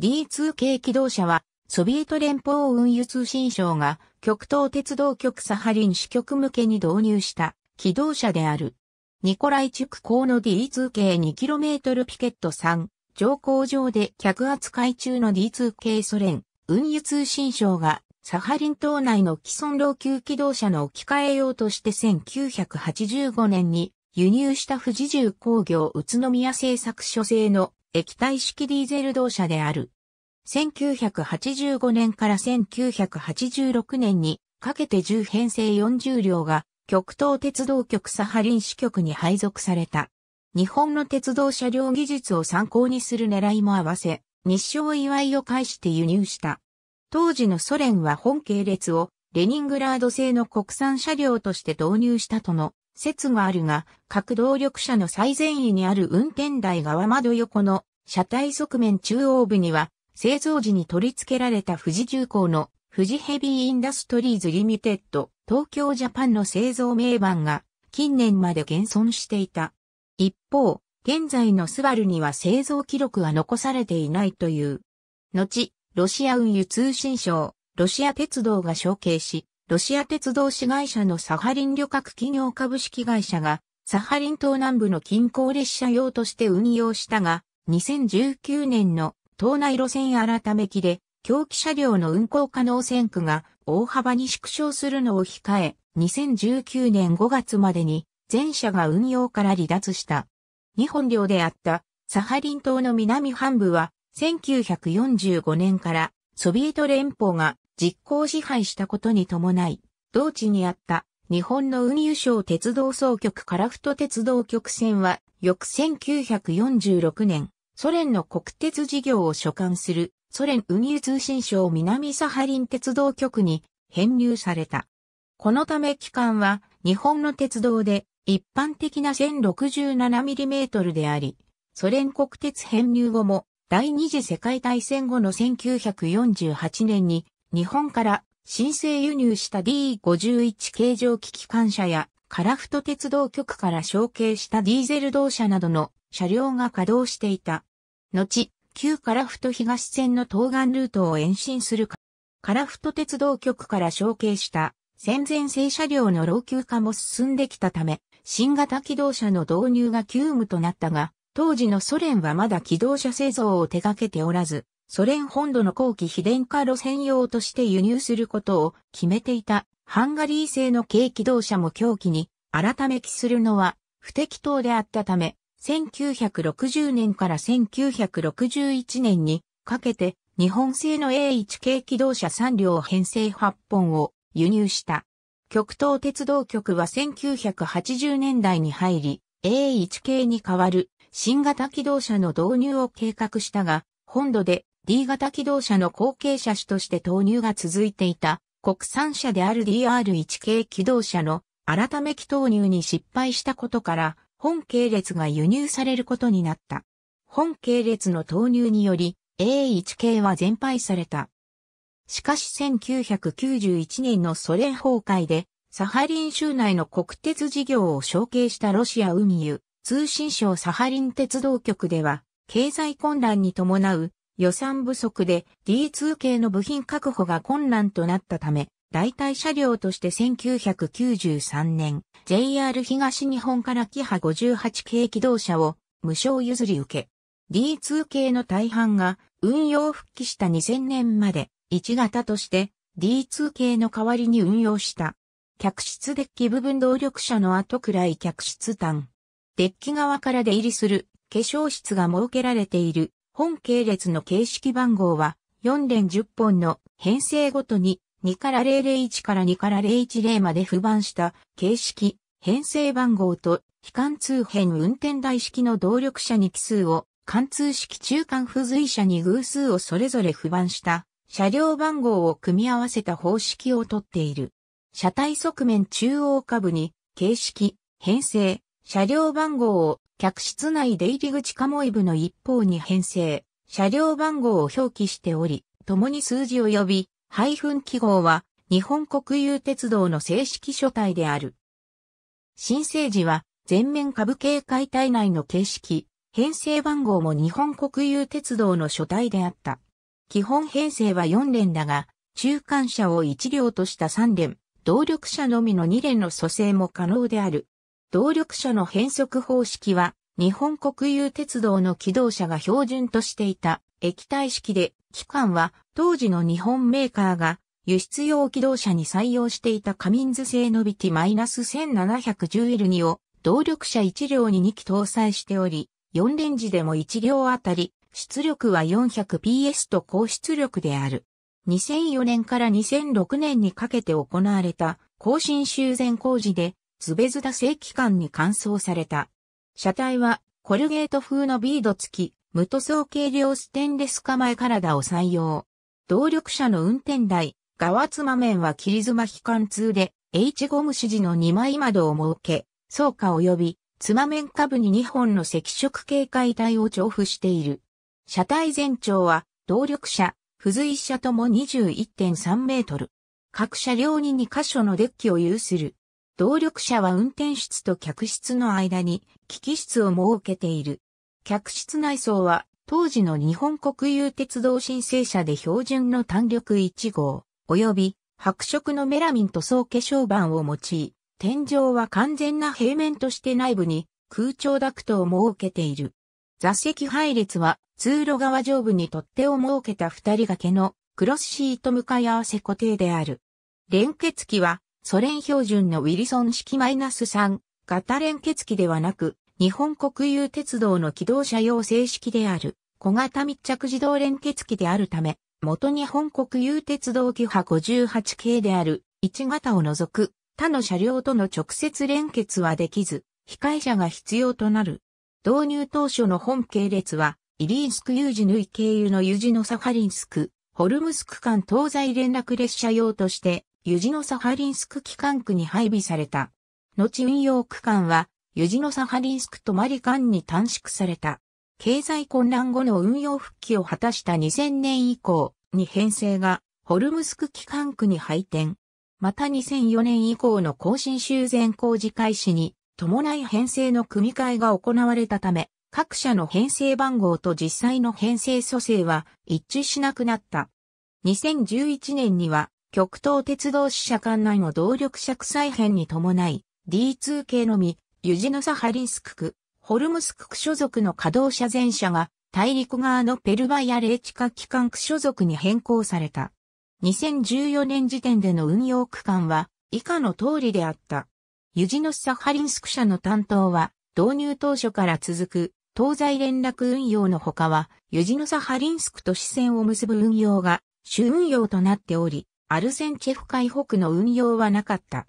D2 系機動車は、ソビエト連邦運輸通信省が極東鉄道局サハリン支局向けに導入した機動車である。ニコライチュク港の D2 系 2km ピケット3、乗降上で客扱い中の D2 系ソ連運輸通信省がサハリン島内の既存老朽機動車の置き換え用として1985年に輸入した富士重工業宇都宮製作所製の液体式ディーゼル動車である。1985年から1986年にかけて10編成40両が極東鉄道局サハリン支局に配属された。日本の鉄道車両技術を参考にする狙いも合わせ、日照祝いを介して輸入した。当時のソ連は本系列をレニングラード製の国産車両として導入したとの説があるが、各動力車の最前位にある運転台側窓横の車体側面中央部には製造時に取り付けられた富士重工の富士ヘビーインダストリーズリミテッド東京ジャパンの製造名板が近年まで現存していた。一方、現在のスバルには製造記録は残されていないという。後、ロシア運輸通信省、ロシア鉄道が承継し、ロシア鉄道市会社のサハリン旅客企業株式会社が、サハリン島南部の近郊列車用として運用したが、2019年の島内路線改め機で、狂気車両の運行可能線区が大幅に縮小するのを控え、2019年5月までに全車が運用から離脱した。日本領であったサハリン島の南半部は1945年からソビエト連邦が実行支配したことに伴い、同地にあった日本の運輸省鉄道総局カラフト鉄道局線は翌1946年ソ連の国鉄事業を所管するソ連運輸通信省南サハリン鉄道局に編入された。このため機関は日本の鉄道で一般的な 1067mm であり、ソ連国鉄編入後も第二次世界大戦後の1948年に日本から申請輸入した D51 形状機機関車やカラフト鉄道局から承継したディーゼル動車などの車両が稼働していた。後、旧樺太東線の東岸ルートを延伸するか、カラフト鉄道局から承継した戦前製車両の老朽化も進んできたため、新型機動車の導入が急務となったが、当時のソ連はまだ機動車製造を手掛けておらず、ソ連本土の後期非電化路線用として輸入することを決めていたハンガリー製の軽機動車も狂気に改めきするのは不適当であったため、1960年から1961年にかけて日本製の A1 系機動車3両編成8本を輸入した。極東鉄道局は1980年代に入り A1 系に代わる新型機動車の導入を計画したが、本土で D 型機動車の後継車種として投入が続いていた国産車である DR1 系機動車の改め機投入に失敗したことから、本系列が輸入されることになった。本系列の投入により A1 系は全廃された。しかし1991年のソ連崩壊でサハリン州内の国鉄事業を承継したロシア運輸通信省サハリン鉄道局では経済混乱に伴う予算不足で D2 系の部品確保が困難となったため代替車両として1993年、JR 東日本からキハ58系機動車を無償譲り受け、D2 系の大半が運用復帰した2000年まで1型として D2 系の代わりに運用した。客室デッキ部分動力車の後くらい客室端。デッキ側から出入りする化粧室が設けられている本系列の形式番号は4連10本の編成ごとに2から001から2から010まで不満した形式、編成番号と非貫通変運転台式の動力車に奇数を、貫通式中間付随車に偶数をそれぞれ不満した車両番号を組み合わせた方式をとっている。車体側面中央下部に形式、編成、車両番号を客室内出入り口カモイ部の一方に編成、車両番号を表記しており、共に数字を呼び配分記号は日本国有鉄道の正式書体である。新生時は全面株形解体内の形式、編成番号も日本国有鉄道の書体であった。基本編成は4連だが、中間車を1両とした3連、動力車のみの2連の組成も可能である。動力車の変速方式は日本国有鉄道の機動車が標準としていた液体式で、機関は当時の日本メーカーが輸出用機動車に採用していたカミンズ製のビティ -1710L2 を動力車1両に2機搭載しており、4レンジでも1両あたり、出力は 400PS と高出力である。2004年から2006年にかけて行われた更新修繕工事で、ズベズダ製機関に換装された。車体はコルゲート風のビード付き、無塗装軽量ステンレス構え体を採用。動力車の運転台、側妻面は切妻機関通で、H ゴム指示の2枚窓を設け、倉下及び、妻面下部に2本の赤色警戒帯を調布している。車体全長は、動力車、付随車とも21.3メートル。各車両に2箇所のデッキを有する。動力車は運転室と客室の間に、機器室を設けている。客室内装は当時の日本国有鉄道申請者で標準の単力1号、及び白色のメラミン塗装化粧板を用い、天井は完全な平面として内部に空調ダクトを設けている。座席配列は通路側上部に取っ手を設けた二人掛けのクロスシート向かい合わせ固定である。連結機はソ連標準のウィリソン式マイナス3型連結機ではなく日本国有鉄道の機動車用正式である小型密着自動連結機であるため、元日本国有鉄道機派58系である1型を除く他の車両との直接連結はできず、控え車が必要となる。導入当初の本系列は、イリンスク・ユージヌイ経由のユジノサハリンスク、ホルムスク間東西連絡列車用として、ユジノサハリンスク機関区に配備された。後運用区間は、ユジノサハリンスクとマリカンに短縮された。経済混乱後の運用復帰を果たした2000年以降に編成がホルムスク機関区に配転。また2004年以降の更新修繕工事開始に伴い編成の組み替えが行われたため、各社の編成番号と実際の編成組成は一致しなくなった。2011年には極東鉄道支社管内の動力車再編に伴い D2 系のみユジノサハリンスク区、ホルムスク区所属の稼働者全社が、大陸側のペルバや霊地下機関区所属に変更された。2014年時点での運用区間は、以下の通りであった。ユジノサハリンスク社の担当は、導入当初から続く、東西連絡運用のほかは、ユジノサハリンスクと支線を結ぶ運用が、主運用となっており、アルセンチェフ海北の運用はなかった。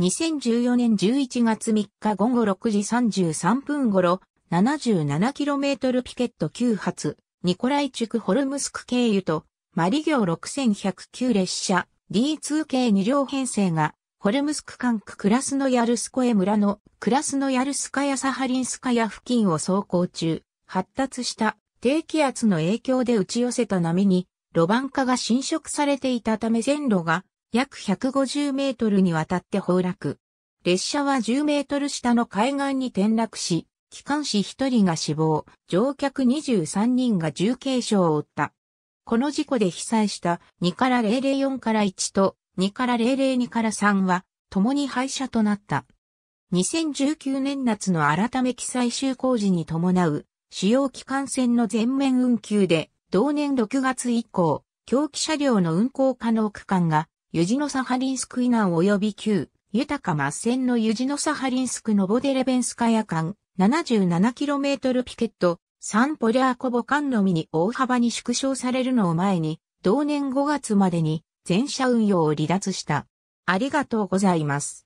2014年11月3日午後6時33分頃、77km ピケット9発、ニコライチュクホルムスク経由と、マリ行6109列車 D2 系2両編成が、ホルムスク管区クラスノヤルスコエ村のクラスノヤルスカヤサハリンスカヤ付近を走行中、発達した低気圧の影響で打ち寄せた波に、路盤化が侵食されていたため線路が約150メートルにわたって崩落。列車は10メートル下の海岸に転落し、機関士1人が死亡、乗客23人が重軽傷を負った。この事故で被災した2から004から1と2から002から3は共に廃車となった。2019年夏の改め記載修工事に伴う主要機関線の全面運休で同年6月以降、狂気車両の運行可能区間がユジノサハリンスクイナン及び旧、豊か末線のユジノサハリンスクノボデレベンスカヤ間 77km ピケット、サンポリャーコボ間のみに大幅に縮小されるのを前に、同年5月までに全社運用を離脱した。ありがとうございます。